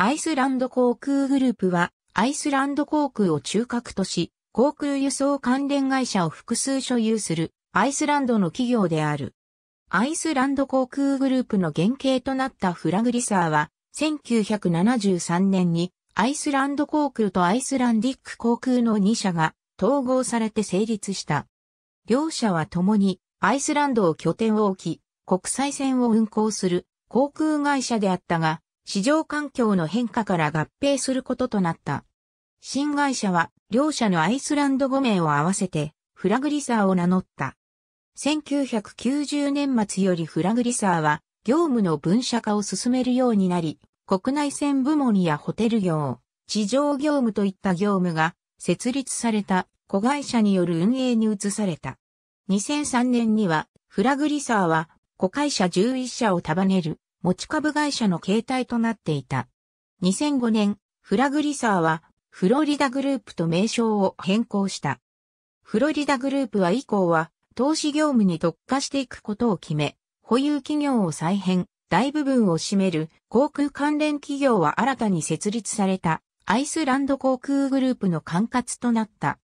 アイスランド航空グループは、アイスランド航空を中核とし、航空輸送関連会社を複数所有する、アイスランドの企業である。アイスランド航空グループの原型となったフラグリサーは、1973年に、アイスランド航空とアイスランディック航空の2社が統合されて成立した。両社は共にアイスランドを拠点を置き、国際線を運航する航空会社であったが、市場環境の変化から合併することとなった。新会社は両社のアイスランド語名を合わせてフラグリサーを名乗った。1990年末よりフラグリサーは業務の分社化を進めるようになり、国内線部門やホテル業、地上業務といった業務が設立された子会社による運営に移された。2003年にはフラグリサーは子会社11社を束ねる持ち株会社の形態となっていた。2005年、フラグリサーはフロリダグループと名称を変更した。フロリダグループは以降は投資業務に特化していくことを決め、保有企業を再編、大部分を占める航空関連企業は新たに設立されたアイスランド航空グループの管轄となった。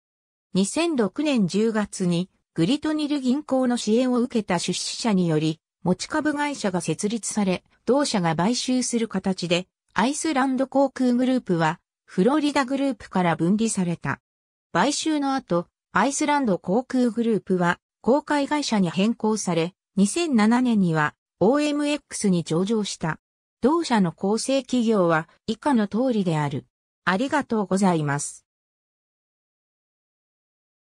2006年10月にグリトニル銀行の支援を受けた出資者により持ち株会社が設立され、同社が買収する形で、アイスランド航空グループは、フロリダグループから分離された。買収の後、アイスランド航空グループは、公開会社に変更され、2007年には OMX に上場した。同社の構成企業は以下の通りである。ありがとうございます。